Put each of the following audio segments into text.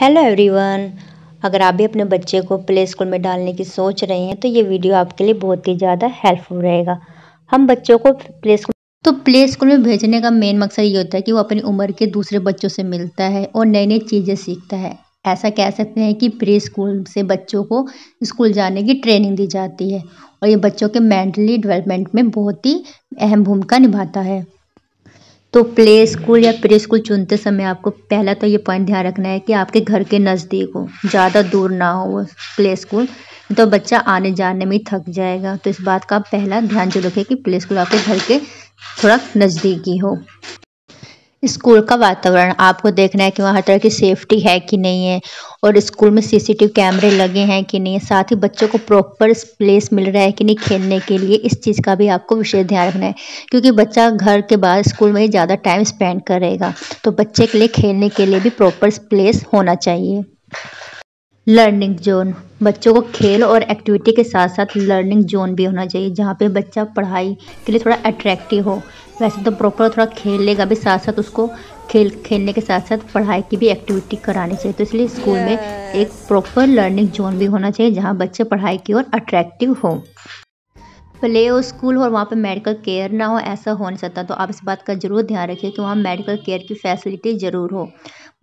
hello everyone अगर आप भी अपने बच्चे को प्ले स्कूल में डालने की सोच रहे हैं तो ये वीडियो आपके लिए बहुत ही ज़्यादा हेल्पफुल रहेगा हम बच्चों को प्ले स्कूल तो प्ले स्कूल में भेजने का मेन मकसद ये होता है कि वो अपनी उम्र के दूसरे बच्चों से मिलता है और नई नई चीज़ें सीखता है ऐसा कह सकते हैं कि प्ले स्कूल से बच्चों को स्कूल जाने की ट्रेनिंग दी जाती है और ये बच्चों के मेंटली डेवलपमेंट में बहुत ही अहम भूमिका निभाता है तो प्ले स्कूल या प्रे स्कूल चुनते समय आपको पहला तो ये पॉइंट ध्यान रखना है कि आपके घर के नज़दीक हो ज़्यादा दूर ना हो वो प्ले स्कूल तो बच्चा आने जाने में थक जाएगा तो इस बात का पहला ध्यान जो रखें कि प्ले स्कूल आपके घर के थोड़ा नज़दीकी हो स्कूल का वातावरण आपको देखना है कि वहाँ हर तरह की सेफ्टी है कि नहीं है और स्कूल में सीसीटीवी कैमरे लगे हैं कि नहीं है साथ ही बच्चों को प्रॉपर प्लेस मिल रहा है कि नहीं खेलने के लिए इस चीज़ का भी आपको विशेष ध्यान रखना है क्योंकि बच्चा घर के बाद स्कूल में ही ज़्यादा टाइम स्पेंड करेगा तो बच्चे के लिए खेलने के लिए भी प्रॉपर प्लेस होना चाहिए लर्निंग जोन बच्चों को खेल और एक्टिविटी के साथ साथ लर्निंग जोन भी होना चाहिए जहाँ पे बच्चा पढ़ाई के लिए थोड़ा अट्रैक्टिव हो वैसे तो प्रॉपर थोड़ा लेगा भी साथ साथ उसको खेल खेलने के साथ साथ पढ़ाई की भी एक्टिविटी करानी चाहिए तो इसलिए स्कूल में एक प्रॉपर लर्निंग जोन भी होना चाहिए जहाँ बच्चे पढ़ाई की ओर अट्रैक्टिव हो प्ले हो स्कूल हो और वहाँ पे मेडिकल केयर ना हो ऐसा हो नहीं सकता तो आप इस बात का ज़रूर ध्यान रखिए कि वहाँ मेडिकल केयर की फैसिलिटी ज़रूर हो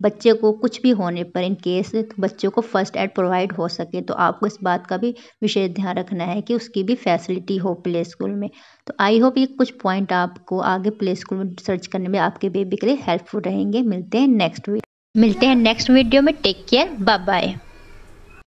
बच्चे को कुछ भी होने पर इन केस बच्चों को फर्स्ट एड प्रोवाइड हो सके तो आपको इस बात का भी विशेष ध्यान रखना है कि उसकी भी फैसिलिटी हो प्ले स्कूल में तो आई होप ये कुछ पॉइंट आपको आगे प्ले स्कूल में सर्च करने में आपके बेबी के लिए हेल्पफुल रहेंगे मिलते हैं नेक्स्ट वीक मिलते हैं नेक्स्ट वीडियो में टेक केयर बाय बाय